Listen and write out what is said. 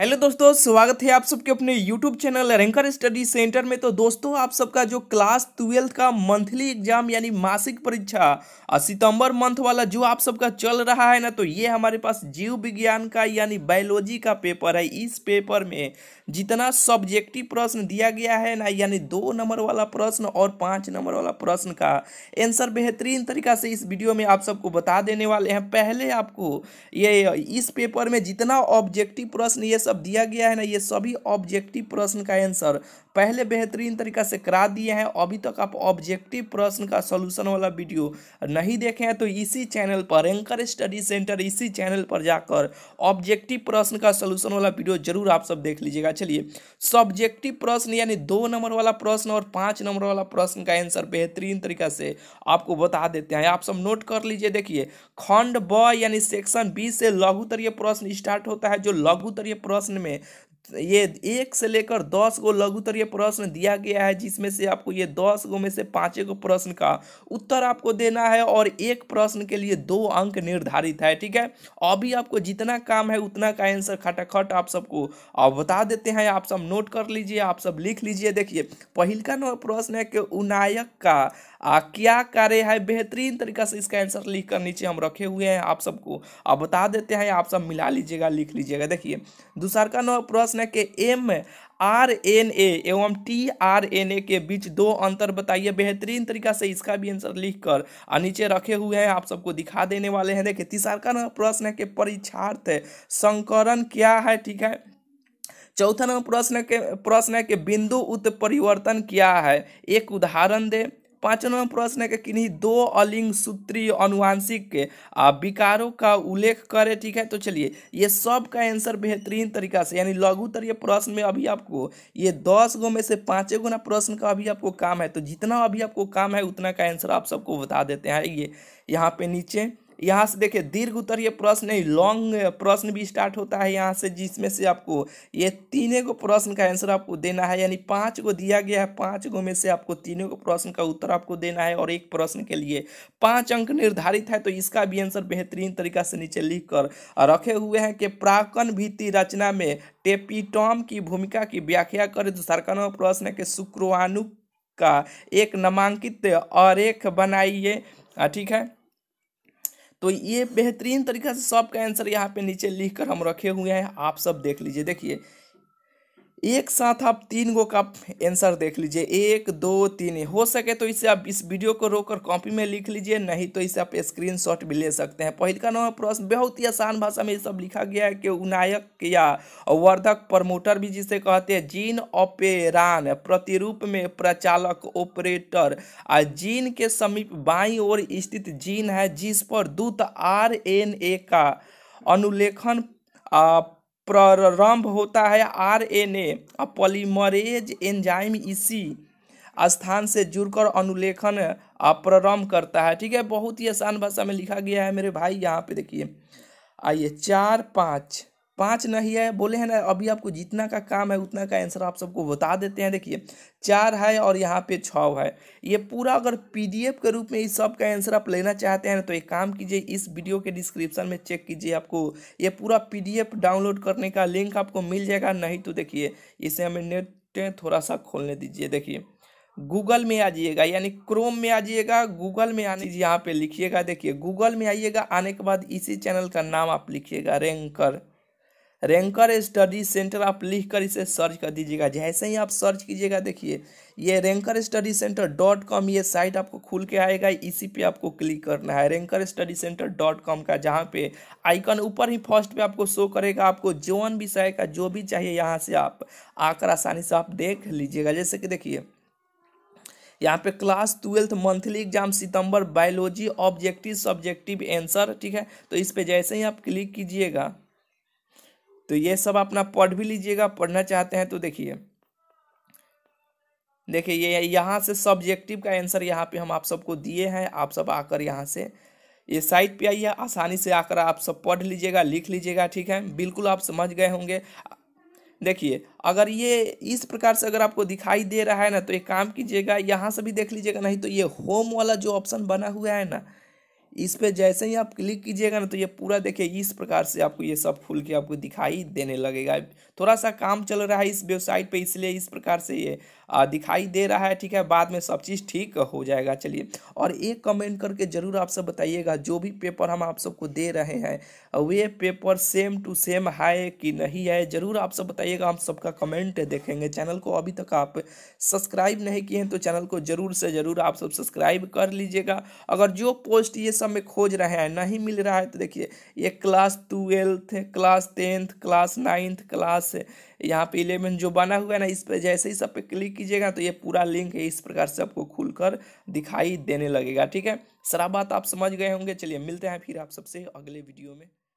hello दोस्तों स्वागत है आप सबके अपने YouTube channel ranker study centre में तो दोस्तों आप सबका जो क्लास ट्वेल्थ का मंथली एग्जाम यानी मासिक परीक्षा सितंबर मंथ वाला जो आप सबका चल रहा है ना तो ये हमारे पास जीव विज्ञान का यानी बायोलॉजी का पेपर है इस पेपर में जितना सब्जेक्टिव प्रश्न दिया गया है ना यानी दो नंबर वाला प्रश्न और पाँच नंबर वाला प्रश्न का एंसर बेहतरीन तरीका से इस वीडियो में आप सबको बता देने वाले हैं पहले आपको ये इस पेपर में जितना ऑब्जेक्टिव प्रश्न ये सब दिया गया है ना ये सभी ऑब्जेक्टिव प्रश्न का आंसर पहले बेहतरीन तरीका से करा दिए हैं अभी तक आप ऑब्जेक्टिव प्रश्न का सोल्यूशन वाला वीडियो नहीं देखे हैं तो इसी चैनल पर एंकर स्टडी सेंटर इसी चैनल पर जाकर ऑब्जेक्टिव प्रश्न का सोल्यूशन वाला वीडियो जरूर आप सब देख लीजिएगा चलिए सब्जेक्टिव प्रश्न यानी दो नंबर वाला प्रश्न और पाँच नंबर वाला प्रश्न का आंसर बेहतरीन तरीका से आपको बता देते हैं आप सब नोट कर लीजिए देखिए खंड ब यानी सेक्शन बी से लघुतरीय प्रश्न स्टार्ट होता है जो लघुतरीय प्रश्न प्रश्न में ये एक से लेकर दस गो उत्तरीय प्रश्न दिया गया है जिसमें से आपको ये दस गो में से पाँचे गो प्रश्न का उत्तर आपको देना है और एक प्रश्न के लिए दो अंक निर्धारित है ठीक है अभी आपको जितना काम है उतना का आंसर खटाखट आप सबको बता देते हैं आप सब नोट कर लीजिए आप सब लिख लीजिए देखिए पहल का प्रश्न है कि उनायक का आ, क्या कार्य है बेहतरीन तरीका से इसका आंसर लिख कर नीचे हम रखे हुए हैं आप सबको अब बता देते हैं आप सब मिला लीजिएगा लिख लीजिएगा देखिए दूसर का प्रश्न प्रश्न के एम आर एन ए एवं टी आर एन ए के बीच दो अंतर बताइए बेहतरीन तरीका से इसका भी आंसर लिखकर नीचे रखे हुए हैं आप सबको दिखा देने वाले हैं देखिए तीसरा नंबर प्रश्न है कि परीक्षार्थ संकरण क्या है ठीक है चौथा नंबर प्रश्न के प्रश्न है कि बिंदु उत्परिवर्तन क्या है एक उदाहरण दे पांचवा प्रश्न है कि किन्हीं दो अलिंग सूत्री अनुवांशिक विकारों का उल्लेख करें ठीक है तो चलिए ये सब का आंसर बेहतरीन तरीका से यानी लघुतरीय प्रश्न में अभी आपको ये दस गो में से पाँचे गुना प्रश्न का अभी आपको काम है तो जितना अभी आपको काम है उतना का आंसर आप सबको बता देते हैं ये यहाँ पे नीचे यहाँ से देखिए दीर्घ उत्तरीय प्रश्न नहीं लॉन्ग प्रश्न भी स्टार्ट होता है यहाँ से जिसमें से आपको ये तीनों को प्रश्न का आंसर आपको देना है यानी पाँच को दिया गया है पाँच को में से आपको तीनों को प्रश्न का उत्तर आपको देना है और एक प्रश्न के लिए पाँच अंक निर्धारित है तो इसका भी आंसर बेहतरीन तरीका से नीचे लिख कर रखे हुए हैं कि प्राकन भित्ति रचना में टेपिटॉम की भूमिका की व्याख्या करें तो सरकार प्रश्न है कि शुक्रवाणु का एक नामांकित एक बनाइए हाँ, ठीक है तो ये बेहतरीन तरीका से सबका आंसर यहाँ पे नीचे लिख कर हम रखे हुए हैं आप सब देख लीजिए देखिए एक साथ आप तीन गो का आंसर देख लीजिए एक दो तीन हो सके तो इसे आप इस वीडियो को रोककर कॉपी में लिख लीजिए नहीं तो इसे आप स्क्रीनशॉट भी ले सकते हैं पहले का नंबर प्रश्न बहुत ही आसान भाषा में ये सब लिखा गया है कि उनायक या वर्धक प्रमोटर भी जिसे कहते हैं जीन ऑपेरान प्रतिरूप में प्रचालक ऑपरेटर आ जीन के समीप बाई ओर स्थित जीन है जिस पर दूत आर का अनुलेखन प्रारंभ होता है आरएनए ए पॉलीमरेज एंजाइम इसी स्थान से जुड़कर अनुलेखन प्रारंभ करता है ठीक है बहुत ही आसान भाषा में लिखा गया है मेरे भाई यहाँ पे देखिए आइए चार पाँच पाँच नहीं है बोले हैं ना अभी आपको जितना का काम है उतना का आंसर आप सबको बता देते हैं देखिए चार है और यहाँ पे छ है ये पूरा अगर पीडीएफ के रूप में इस सब का आंसर आप लेना चाहते हैं तो एक काम कीजिए इस वीडियो के डिस्क्रिप्शन में चेक कीजिए आपको ये पूरा पीडीएफ डाउनलोड करने का लिंक आपको मिल जाएगा नहीं तो देखिए इसे हमें नेट थोड़ा सा खोलने दीजिए देखिए गूगल में आ जाइएगा यानी क्रोम में आ जाइएगा गूगल में आने यहाँ पे लिखिएगा देखिए गूगल में आइएगा आने के बाद इसी चैनल का नाम आप लिखिएगा रैंकर रैंकर स्टडी सेंटर आप लिख कर इसे सर्च कर दीजिएगा जैसे ही आप सर्च कीजिएगा देखिए ये ranker study centre dot com ये साइट आपको खुल के आएगा इसी पे आपको क्लिक करना है ranker study centre dot com का जहाँ पे आइकन ऊपर ही फर्स्ट पे आपको शो करेगा आपको जोन विषय का जो भी चाहिए यहाँ से आप आकर आसानी से आप देख लीजिएगा जैसे कि देखिए यहाँ पे क्लास ट्वेल्थ मंथली एग्जाम सितंबर बायोलॉजी ऑब्जेक्टिव सब्जेक्टिव एंसर ठीक है तो इस पर जैसे ही आप क्लिक कीजिएगा तो ये सब अपना पढ़ भी लीजिएगा पढ़ना चाहते हैं तो देखिए देखिए ये यहाँ से सब्जेक्टिव का आंसर यहाँ पे हम आप सबको दिए हैं आप सब आकर यहाँ से ये साइट पे आई है आसानी से आकर आप सब पढ़ लीजिएगा लिख लीजिएगा ठीक है बिल्कुल आप समझ गए होंगे देखिए अगर ये इस प्रकार से अगर आपको दिखाई दे रहा है ना तो एक काम कीजिएगा यहाँ से भी देख लीजिएगा नहीं तो ये होम वाला जो ऑप्शन बना हुआ है ना इस पर जैसे ही आप क्लिक कीजिएगा ना तो ये पूरा देखिए इस प्रकार से आपको ये सब खुल के आपको दिखाई देने लगेगा थोड़ा सा काम चल रहा है इस वेबसाइट पे इसलिए इस प्रकार से ये दिखाई दे रहा है ठीक है बाद में सब चीज़ ठीक हो जाएगा चलिए और एक कमेंट करके ज़रूर आप सब बताइएगा जो भी पेपर हम आप सबको दे रहे हैं वे पेपर सेम टू सेम है कि नहीं है ज़रूर आप सब बताइएगा हम सबका कमेंट देखेंगे चैनल को अभी तक आप सब्सक्राइब नहीं किए हैं तो चैनल को ज़रूर से ज़रूर आप सब सब्सक्राइब कर लीजिएगा अगर जो पोस्ट ये सब में खोज रहे हैं नहीं मिल रहा है तो देखिए ये class twelfth class tenth class ninth class यहाँ पे इलेवन जो बना हुआ है ना इस पर जैसे ही सब पे क्लिक कीजिएगा तो ये पूरा लिंक है इस प्रकार से आपको खुलकर दिखाई देने लगेगा ठीक है सारा बात आप समझ गए होंगे चलिए मिलते हैं फिर आप सबसे अगले वीडियो में